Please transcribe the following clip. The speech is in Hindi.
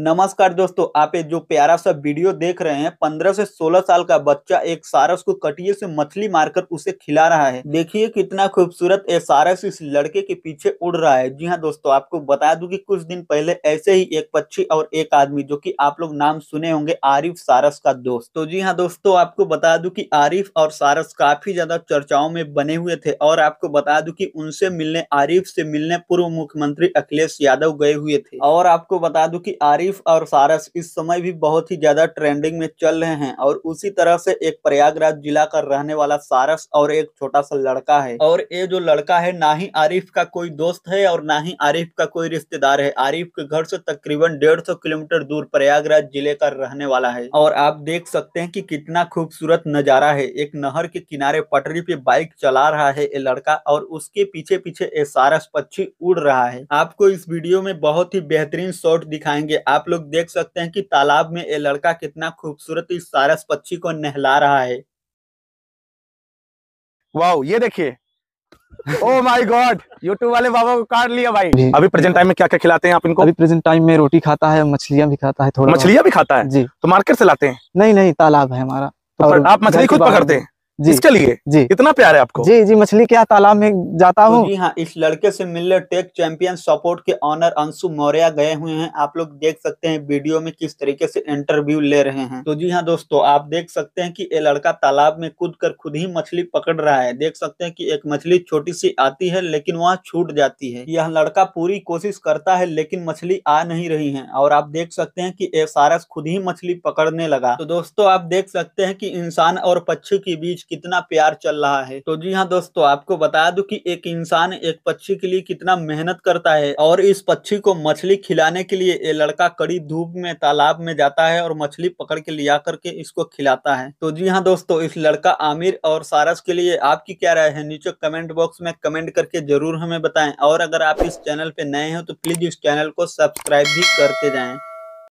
नमस्कार दोस्तों आप ये जो प्यारा सा वीडियो देख रहे हैं पंद्रह से सोलह साल का बच्चा एक सारस को कटिए से मछली मारकर उसे खिला रहा है देखिए कितना खूबसूरत ये सारस इस लड़के के पीछे उड़ रहा है जी हाँ दोस्तों आपको बता दूं कि कुछ दिन पहले ऐसे ही एक पक्षी और एक आदमी जो कि आप लोग नाम सुने होंगे आरिफ सारस का दोस्त तो जी हाँ दोस्तों आपको बता दू की आरिफ और सारस काफी ज्यादा चर्चाओं में बने हुए थे और आपको बता दू की उनसे मिलने आरिफ से मिलने पूर्व मुख्यमंत्री अखिलेश यादव गए हुए थे और आपको बता दू की आरिफ लाइफ और सारस इस समय भी बहुत ही ज़्यादा ट्रेंडिंग में चल रहे हैं और उसी तरह से एक प्रयागराज जिला का रहने वाला सारस और एक छोटा सा लड़का है और ये जो लड़का है ना ही आरिफ का कोई दोस्त है और ना ही आरिफ का कोई रिश्तेदार है आरिफ के घर से तकरीबन डेढ़ सौ किलोमीटर दूर प्रयागराज जिले का रहने वाला है और आप देख सकते हैं कि कितना खूबसूरत नजारा है एक नहर के किनारे पटरी पे बाइक चला रहा है ये लड़का और उसके पीछे पीछे ये सारस पक्षी उड़ रहा है आपको इस वीडियो में बहुत ही बेहतरीन शॉट दिखाएंगे आप लोग देख सकते हैं कि तालाब में ये लड़का कितना खूबसूरत इस सारस पक्षी को नहला रहा है वाओ ये देखिए ओ माय गॉड यूट्यूब वाले बाबा को काट लिया भाई अभी प्रेजेंट टाइम में क्या क्या खिलाते हैं आप इनको अभी प्रेजेंट टाइम में रोटी खाता है मछलियां भी खाता है थोड़ा मछलियां भी खाता है जी तो मार्केट से लाते हैं नहीं नहीं तालाब है हमारा तो आप मछली खुद पकड़ते हैं इसके लिए जी इतना प्यार है आपको जी जी मछली क्या तालाब में जाता तो हूँ जी हाँ इस लड़के से मिलने टेक चैंपियन सपोर्ट के ऑनर अंशु मौर्य गए हुए हैं आप लोग देख सकते हैं वीडियो में किस तरीके से इंटरव्यू ले रहे हैं तो जी हाँ दोस्तों आप देख सकते हैं कि ये लड़का तालाब में कूद कर खुद ही मछली पकड़ रहा है देख सकते है की एक मछली छोटी सी आती है लेकिन वहाँ छूट जाती है यह लड़का पूरी कोशिश करता है लेकिन मछली आ नहीं रही है और आप देख सकते है की सारस खुद ही मछली पकड़ने लगा तो दोस्तों आप देख सकते है की इंसान और पक्षी के बीच कितना प्यार चल रहा है तो जी हाँ दोस्तों आपको बता दू कि एक इंसान एक पक्षी के लिए कितना मेहनत करता है और इस पक्षी को मछली खिलाने के लिए ये लड़का कड़ी धूप में तालाब में जाता है और मछली पकड़ के लिया करके इसको खिलाता है तो जी हाँ दोस्तों इस लड़का आमिर और सारस के लिए आपकी क्या राय है नीचे कमेंट बॉक्स में कमेंट करके जरूर हमें बताएं और अगर आप इस चैनल पे नए हैं तो प्लीज इस चैनल को सब्सक्राइब भी करते जाएं